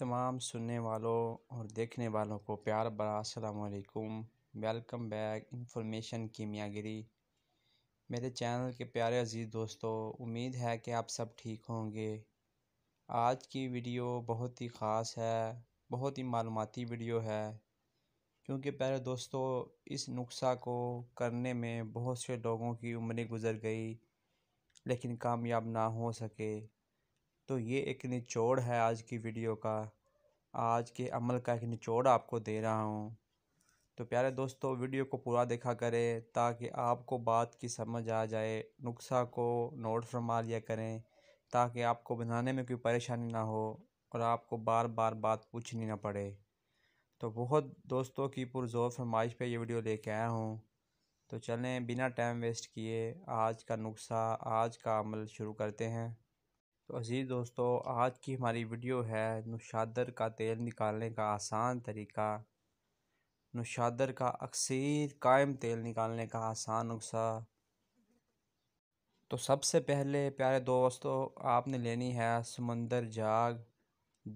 तमाम सुनने वालों और देखने वालों को प्यार भरा असलकुम वेलकम बैक इंफॉर्मेशन कीमियागिरी मेरे चैनल के प्यारे अजीज़ दोस्तों उम्मीद है कि आप सब ठीक होंगे आज की वीडियो बहुत ही ख़ास है बहुत ही मालूमती वीडियो है क्योंकि प्यारे दोस्तों इस नुस्खा को करने में बहुत से लोगों की उम्रें गुज़र गई लेकिन कामयाब ना हो सके तो ये एक निचोड़ है आज की वीडियो का आज के अमल का एक निचोड़ आपको दे रहा हूँ तो प्यारे दोस्तों वीडियो को पूरा देखा करें ताकि आपको बात की समझ आ जाए नुस्खा को नोट फरमा लिया करें ताकि आपको बनाने में कोई परेशानी ना हो और आपको बार बार बात पूछनी ना पड़े तो बहुत दोस्तों की पुरजोर फरमाइश पे ये वीडियो लेके आया हूँ तो चलें बिना टाइम वेस्ट किए आज का नुस्खा आज का अमल शुरू करते हैं तो अज़ीज़ दोस्तों आज की हमारी वीडियो है नुशादर का तेल निकालने का आसान तरीका नुशादर का अक्सर कायम तेल निकालने का आसान नुस्खा तो सबसे पहले प्यारे दोस्तों आपने लेनी है समंदर जाग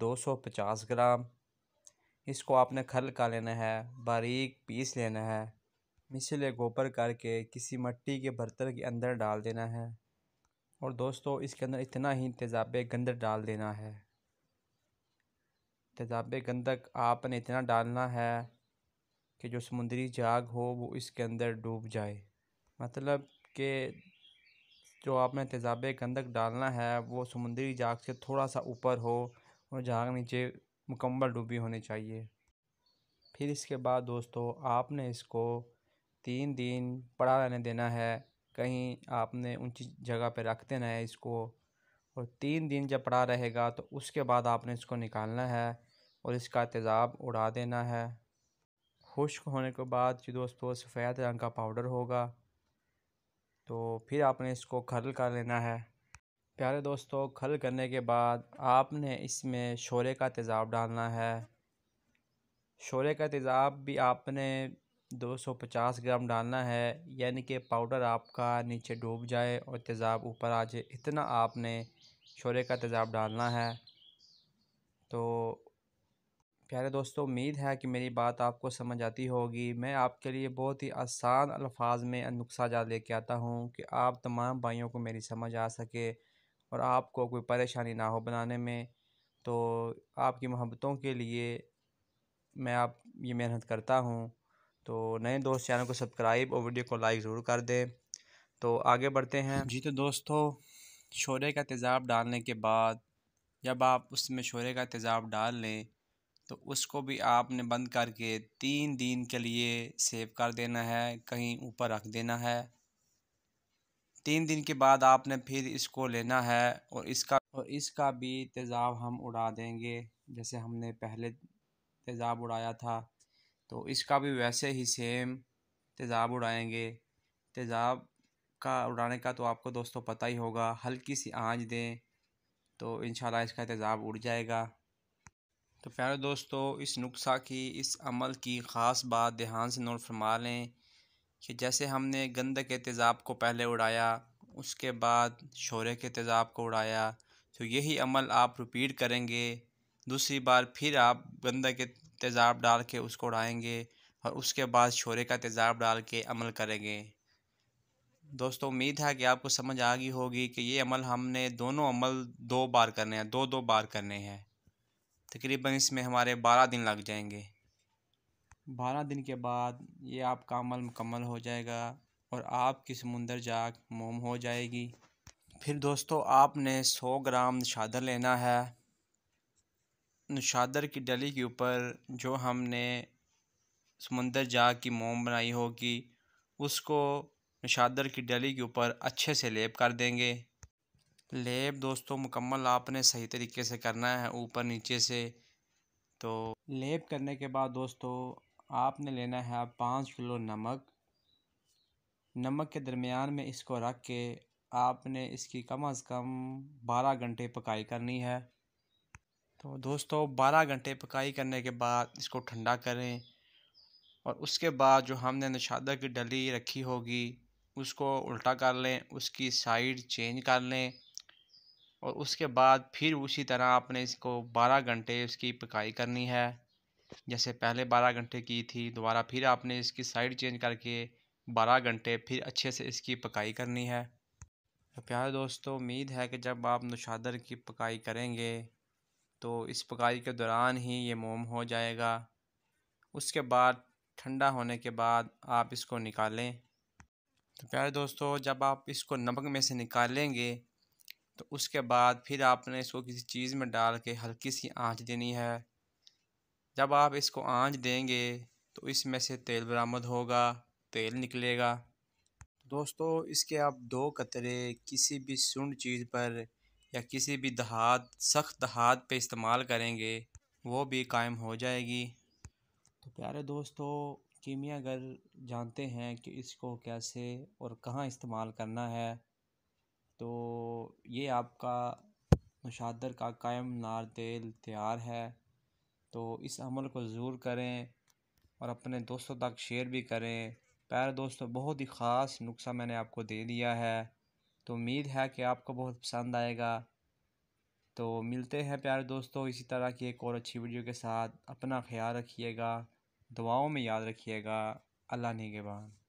250 ग्राम इसको आपने खल का लेना है बारीक पीस लेना है मिसले गोबर करके किसी मट्टी के बर्तन के अंदर डाल देना है और दोस्तों इसके अंदर इतना ही तेज़ाब गंदक डाल देना है तेज़ाब गंदक आपने इतना डालना है कि जो समुंदरी जाग हो वो इसके अंदर डूब जाए मतलब कि जो आपने तेज़ाब गंदक डालना है वो समुंदरी जाग से थोड़ा सा ऊपर हो और जाग नीचे मुकम्मल डूबी होनी चाहिए फिर इसके बाद दोस्तों आपने इसको तीन दिन पड़ा रहने देना है कहीं आपने ऊंची जगह पे रख देना है इसको और तीन दिन जब पड़ा रहेगा तो उसके बाद आपने इसको निकालना है और इसका तेज़ाब उड़ा देना है खुश्क होने के बाद जो दोस्तों सफ़ेद रंग का पाउडर होगा तो फिर आपने इसको खल कर लेना है प्यारे दोस्तों खल करने के बाद आपने इसमें शोरे का तेज़ाब डालना है शोरे का तेज़ाब भी आपने दो सौ पचास ग्राम डालना है यानी कि पाउडर आपका नीचे डूब जाए और तेज़ाब ऊपर आ जाए इतना आपने शोले का तेज़ाब डालना है तो प्यारे दोस्तों उम्मीद है कि मेरी बात आपको समझ आती होगी मैं आपके लिए बहुत ही आसान अल्फाज में जा लेके आता हूँ कि आप तमाम भाइयों को मेरी समझ आ सके और आपको कोई परेशानी ना हो बनाने में तो आपकी मोहब्बतों के लिए मैं आप ये मेहनत करता हूँ तो नए दोस्त चैनल को सब्सक्राइब और वीडियो को लाइक ज़रूर कर दें तो आगे बढ़ते हैं जी तो दोस्तों शोरे का तेज़ाब डालने के बाद जब आप उसमें शोरे का तेज़ाब डाल लें तो उसको भी आपने बंद करके तीन दिन के लिए सेव कर देना है कहीं ऊपर रख देना है तीन दिन के बाद आपने फिर इसको लेना है और इसका और इसका भी तेज़ाब हम उड़ा देंगे जैसे हमने पहले तेज़ाब उड़ाया था तो इसका भी वैसे ही सेम तेज़ाब उड़ाएंगे तेज़ाब का उड़ाने का तो आपको दोस्तों पता ही होगा हल्की सी आंच दें तो इन इसका तेज़ाब उड़ जाएगा तो प्यारे दोस्तों इस नुस्खा की इस अमल की ख़ास बात ध्यान से नोट फरमा लें कि जैसे हमने गंद के तेज़ाब को पहले उड़ाया उसके बाद शोरे के तेज़ाब को उड़ाया तो यही अमल आप रिपीट करेंगे दूसरी बार फिर आप गंदा के तेज़ाब डाल के उसको उड़ाएंगे और उसके बाद शोरे का तेज़ाब डाल के अमल करेंगे दोस्तों उम्मीद है कि आपको समझ आ गई होगी कि ये अमल हमने दोनों अमल दो बार करने हैं दो दो बार करने हैं तकरीबन इसमें हमारे बारह दिन लग जाएंगे बारह दिन के बाद ये आपका अमल मुकम्मल हो जाएगा और आपकी समुंदर जाग मोम हो जाएगी फिर दोस्तों आपने सौ ग्राम शादर लेना है नुशादर की डली के ऊपर जो हमने समुंदर जा की मोम बनाई होगी उसको नुशादर की डली के ऊपर अच्छे से लेप कर देंगे लेप दोस्तों मुकम्मल आपने सही तरीके से करना है ऊपर नीचे से तो लेप करने के बाद दोस्तों आपने लेना है पाँच किलो नमक नमक के दरमियान में इसको रख के आपने इसकी कम अज़ कम बारह घंटे पकाई करनी है तो दोस्तों 12 घंटे पकाई करने के बाद इसको ठंडा करें और उसके बाद जो हमने नशादा की डली रखी होगी उसको उल्टा कर लें उसकी साइड चेंज कर लें और उसके बाद फिर उसी तरह आपने इसको 12 घंटे इसकी पकाई करनी है जैसे पहले 12 घंटे की थी दोबारा फिर आपने इसकी साइड चेंज करके 12 घंटे फिर अच्छे से इसकी पकाई करनी है तो प्यारे दोस्तों उम्मीद है कि जब आप नुशादर की पकाई करेंगे तो इस पकाई के दौरान ही ये मोम हो जाएगा उसके बाद ठंडा होने के बाद आप इसको निकालें तो प्यारे दोस्तों जब आप इसको नमक में से निकालेंगे तो उसके बाद फिर आपने इसको किसी चीज़ में डाल के हल्की सी आंच देनी है जब आप इसको आंच देंगे तो इसमें से तेल बरामद होगा तेल निकलेगा दोस्तों इसके आप दो कतरे किसी भी सुंड चीज़ पर या किसी भी दहात सख्त दहात पे इस्तेमाल करेंगे वो भी कायम हो जाएगी तो प्यारे दोस्तों कीमिया गर जानते हैं कि इसको कैसे और कहाँ इस्तेमाल करना है तो ये आपका मुशादर का कायम नार तेल तैयार है तो इस अमल को ज़रूर करें और अपने दोस्तों तक शेयर भी करें प्यारे दोस्तों बहुत ही ख़ास नुस्खा मैंने आपको दे दिया है तो उम्मीद है कि आपको बहुत पसंद आएगा तो मिलते हैं प्यारे दोस्तों इसी तरह की एक और अच्छी वीडियो के साथ अपना ख्याल रखिएगा दुआओं में याद रखिएगा अल्लाह निगेबान